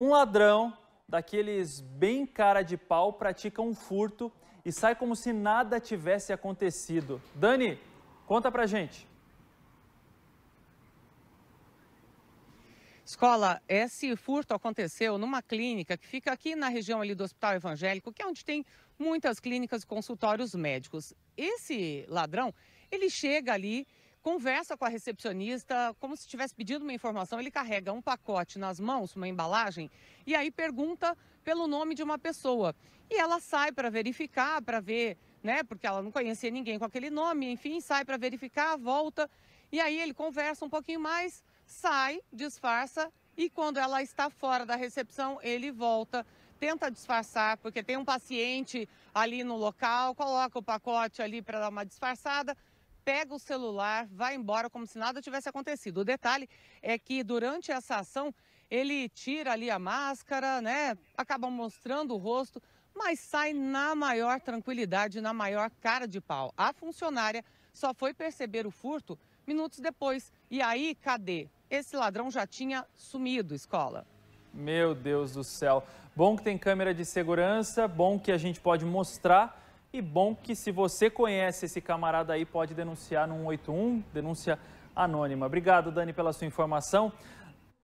Um ladrão, daqueles bem cara de pau, pratica um furto e sai como se nada tivesse acontecido. Dani, conta pra gente. Escola, esse furto aconteceu numa clínica que fica aqui na região ali do Hospital Evangélico, que é onde tem muitas clínicas e consultórios médicos. Esse ladrão, ele chega ali conversa com a recepcionista, como se estivesse pedindo uma informação. Ele carrega um pacote nas mãos, uma embalagem, e aí pergunta pelo nome de uma pessoa. E ela sai para verificar, para ver, né? Porque ela não conhecia ninguém com aquele nome, enfim, sai para verificar, volta. E aí ele conversa um pouquinho mais, sai, disfarça, e quando ela está fora da recepção, ele volta tenta disfarçar, porque tem um paciente ali no local, coloca o pacote ali para dar uma disfarçada, pega o celular, vai embora como se nada tivesse acontecido. O detalhe é que durante essa ação ele tira ali a máscara, né? Acaba mostrando o rosto, mas sai na maior tranquilidade, na maior cara de pau. A funcionária só foi perceber o furto minutos depois. E aí, cadê? Esse ladrão já tinha sumido, escola. Meu Deus do céu. Bom que tem câmera de segurança, bom que a gente pode mostrar e bom que se você conhece esse camarada aí, pode denunciar no 181, denúncia anônima. Obrigado, Dani, pela sua informação.